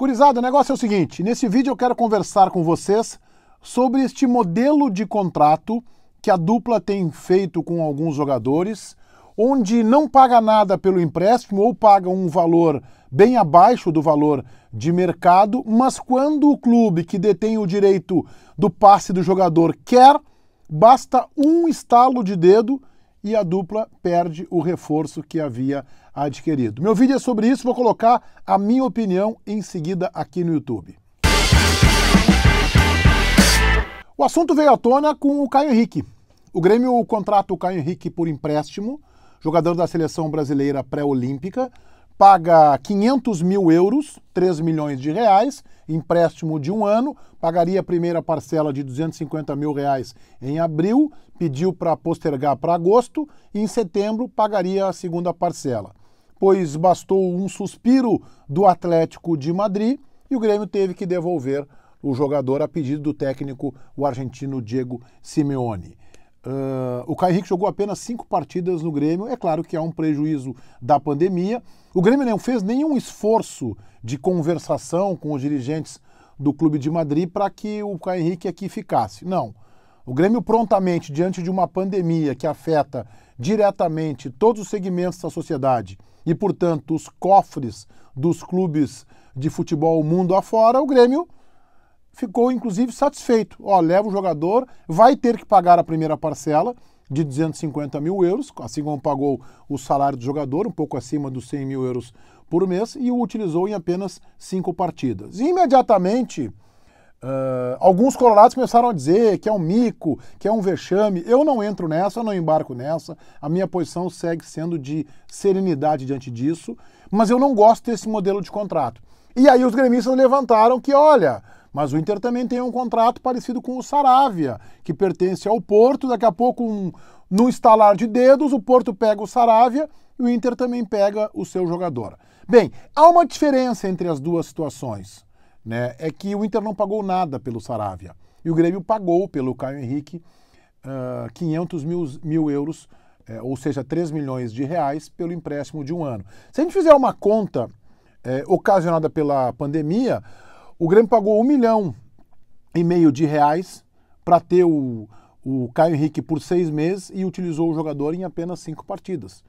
Curizada, o negócio é o seguinte: nesse vídeo eu quero conversar com vocês sobre este modelo de contrato que a dupla tem feito com alguns jogadores, onde não paga nada pelo empréstimo ou paga um valor bem abaixo do valor de mercado, mas quando o clube que detém o direito do passe do jogador quer, basta um estalo de dedo e a dupla perde o reforço que havia adquirido. Meu vídeo é sobre isso, vou colocar a minha opinião em seguida aqui no YouTube. O assunto veio à tona com o Caio Henrique. O Grêmio contrata o Caio Henrique por empréstimo, jogador da seleção brasileira pré-olímpica, paga 500 mil euros, 3 milhões de reais, empréstimo de um ano, pagaria a primeira parcela de 250 mil reais em abril, pediu para postergar para agosto e em setembro pagaria a segunda parcela. Pois bastou um suspiro do Atlético de Madrid e o Grêmio teve que devolver o jogador a pedido do técnico, o argentino Diego Simeone. Uh, o Caio Henrique jogou apenas cinco partidas no Grêmio. É claro que há um prejuízo da pandemia. O Grêmio não fez nenhum esforço de conversação com os dirigentes do Clube de Madrid para que o Caio Henrique aqui ficasse. Não. O Grêmio prontamente, diante de uma pandemia que afeta diretamente todos os segmentos da sociedade e, portanto, os cofres dos clubes de futebol mundo afora, o Grêmio ficou inclusive satisfeito. Ó, leva o jogador, vai ter que pagar a primeira parcela de 250 mil euros, assim como pagou o salário do jogador, um pouco acima dos 100 mil euros por mês, e o utilizou em apenas cinco partidas. E, imediatamente, Uh, alguns colorados começaram a dizer que é um mico, que é um vexame. Eu não entro nessa, eu não embarco nessa. A minha posição segue sendo de serenidade diante disso, mas eu não gosto desse modelo de contrato. E aí os gremistas levantaram que, olha, mas o Inter também tem um contrato parecido com o Saravia, que pertence ao Porto. Daqui a pouco, um, estalar de dedos, o Porto pega o Saravia e o Inter também pega o seu jogador. Bem, há uma diferença entre as duas situações. Né? É que o Inter não pagou nada pelo Saravia. E o Grêmio pagou pelo Caio Henrique uh, ah, 500 mil, mil euros, eh, ou seja, 3 milhões de reais, pelo empréstimo de um ano. Se a gente fizer uma conta eh, ocasionada pela pandemia, o Grêmio pagou um milhão e meio de reais para ter o, o Caio Henrique por seis meses e utilizou o jogador em apenas cinco partidas.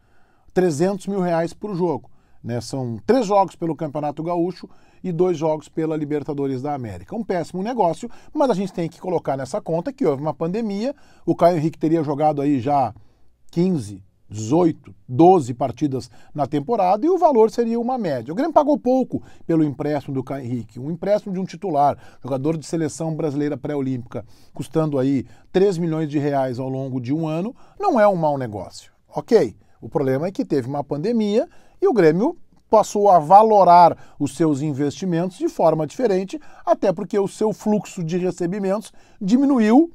300 mil reais por jogo. Né? São três jogos pelo Campeonato Gaúcho e dois jogos pela Libertadores da América. Um péssimo negócio, mas a gente tem que colocar nessa conta que houve uma pandemia. O Caio Henrique teria jogado aí já 15, 18, 12 partidas na temporada e o valor seria uma média. O Grêmio pagou pouco pelo empréstimo do Caio Henrique, um empréstimo de um titular, jogador de seleção brasileira pré-olímpica, custando aí 3 milhões de reais ao longo de um ano, não é um mau negócio. OK. O problema é que teve uma pandemia e o Grêmio passou a valorar os seus investimentos de forma diferente, até porque o seu fluxo de recebimentos diminuiu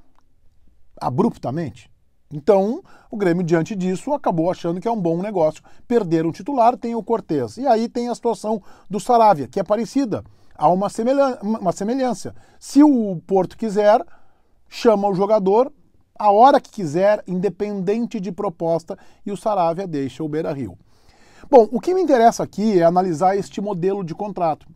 abruptamente. Então, o Grêmio, diante disso, acabou achando que é um bom negócio perder um titular, tem o Cortez. E aí tem a situação do Saravia, que é parecida. Há uma, semelhan uma semelhança. Se o Porto quiser, chama o jogador a hora que quiser, independente de proposta, e o Saravia deixa o Beira Rio. Bom, o que me interessa aqui é analisar este modelo de contrato,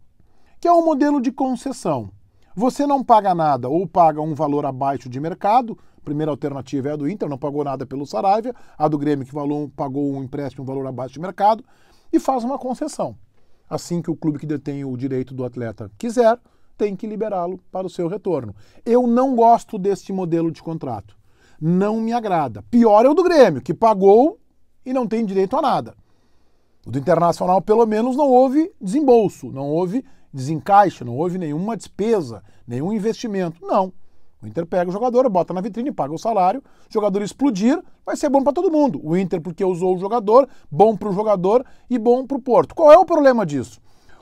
que é um modelo de concessão. Você não paga nada ou paga um valor abaixo de mercado, primeira alternativa é a do Inter, não pagou nada pelo Saravia, a do Grêmio que pagou um empréstimo, um valor abaixo de mercado, e faz uma concessão. Assim que o clube que detém o direito do atleta quiser, tem que liberá-lo para o seu retorno. Eu não gosto deste modelo de contrato. Não me agrada. Pior é o do Grêmio, que pagou e não tem direito a nada. O do Internacional, pelo menos, não houve desembolso, não houve desencaixe, não houve nenhuma despesa, nenhum investimento. Não. O Inter pega o jogador, bota na vitrine, paga o salário, o jogador explodir, vai ser bom para todo mundo. O Inter porque usou o jogador, bom para o jogador e bom para o Porto. Qual é o problema disso?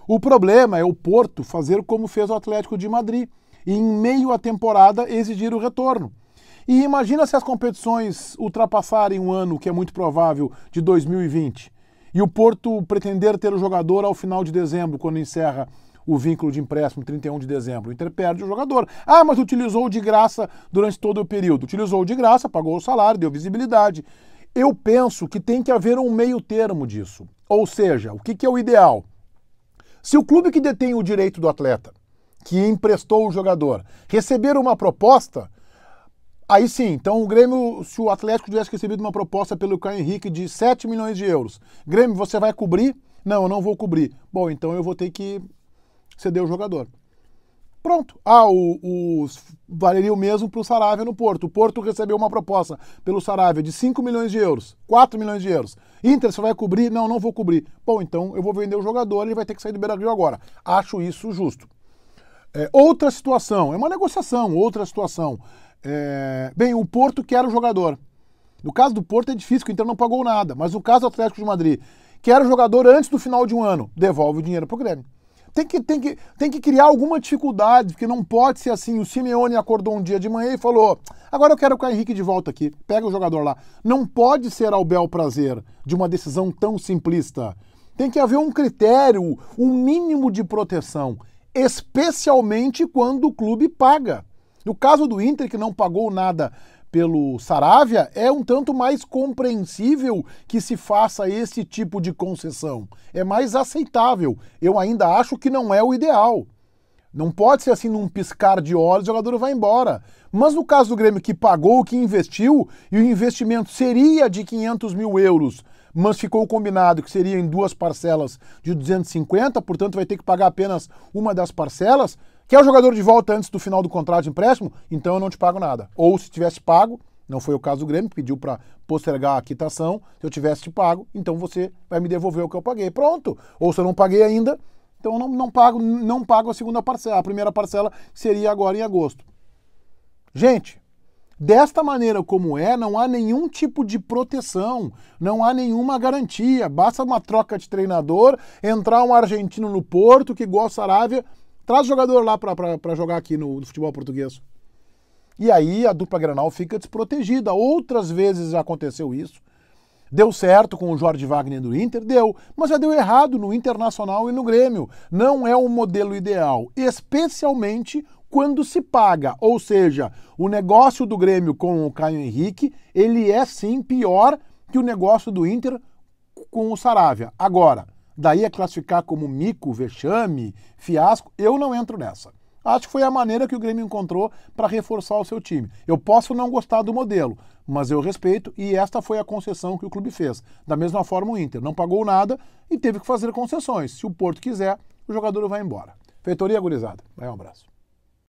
O problema é o Porto fazer como fez o Atlético de Madrid e em meio à temporada exigir o retorno. E imagina se as competições ultrapassarem um ano, que é muito provável, de 2020, e o Porto pretender ter o jogador ao final de dezembro, quando encerra o vínculo de empréstimo 31 de dezembro. O Inter perde o jogador. Ah, mas utilizou de graça durante todo o período. Utilizou de graça, pagou o salário, deu visibilidade. Eu penso que tem que haver um meio termo disso. Ou seja, o que, que é o ideal? Se o clube que detém o direito do atleta, que emprestou o jogador, receber uma proposta, Aí sim, então o Grêmio, se o Atlético tivesse recebido uma proposta pelo Caio Henrique de 7 milhões de euros, Grêmio, você vai cobrir? Não, eu não vou cobrir. Bom, então eu vou ter que ceder o jogador. Pronto. Ah, o, o valeria o mesmo para o Saravia no Porto. O Porto recebeu uma proposta pelo Saravia de 5 milhões de euros, 4 milhões de euros. Inter, você vai cobrir? Não, não vou cobrir. Bom, então eu vou vender o jogador, ele vai ter que sair do Beira-Rio agora. Acho isso justo. É, outra situação, é uma negociação, outra situação. É, bem, o Porto quer o jogador. No caso do Porto é difícil, o Inter não pagou nada. Mas no caso do Atlético de Madrid, quer o jogador antes do final de um ano, devolve o dinheiro para o Grêmio tem que, tem, que, tem que criar alguma dificuldade, porque não pode ser assim. O Simeone acordou um dia de manhã e falou: agora eu quero com o Henrique de volta aqui, pega o jogador lá. Não pode ser ao bel prazer de uma decisão tão simplista. Tem que haver um critério, um mínimo de proteção, especialmente quando o clube paga. No caso do Inter, que não pagou nada pelo Saravia, é um tanto mais compreensível que se faça esse tipo de concessão. É mais aceitável. Eu ainda acho que não é o ideal. Não pode ser assim num piscar de olhos, o jogador vai embora. Mas no caso do Grêmio que pagou, que investiu, e o investimento seria de 500 mil euros, mas ficou combinado que seria em duas parcelas de 250, portanto vai ter que pagar apenas uma das parcelas, Quer é o jogador de volta antes do final do contrato de empréstimo? Então eu não te pago nada. Ou se tivesse pago, não foi o caso do Grêmio, pediu para postergar a quitação. Se eu tivesse te pago, então você vai me devolver o que eu paguei. Pronto. Ou se eu não paguei ainda, então eu não, não pago, não pago a segunda parcela. A primeira parcela seria agora em agosto. Gente, desta maneira como é, não há nenhum tipo de proteção, não há nenhuma garantia. Basta uma troca de treinador, entrar um argentino no Porto que igual Saravia Traz jogador lá para jogar aqui no, no futebol português. E aí a dupla Granal fica desprotegida. Outras vezes aconteceu isso. Deu certo com o Jorge Wagner do Inter? Deu, mas já deu errado no Internacional e no Grêmio. Não é o modelo ideal, especialmente quando se paga. Ou seja, o negócio do Grêmio com o Caio Henrique, ele é sim pior que o negócio do Inter com o Saravia. Agora, daí a classificar como mico, vexame, fiasco, eu não entro nessa. Acho que foi a maneira que o Grêmio encontrou para reforçar o seu time. Eu posso não gostar do modelo, mas eu respeito e esta foi a concessão que o clube fez. Da mesma forma, o Inter não pagou nada e teve que fazer concessões. Se o Porto quiser, o jogador vai embora. Feitoria Gurizada, vai um abraço.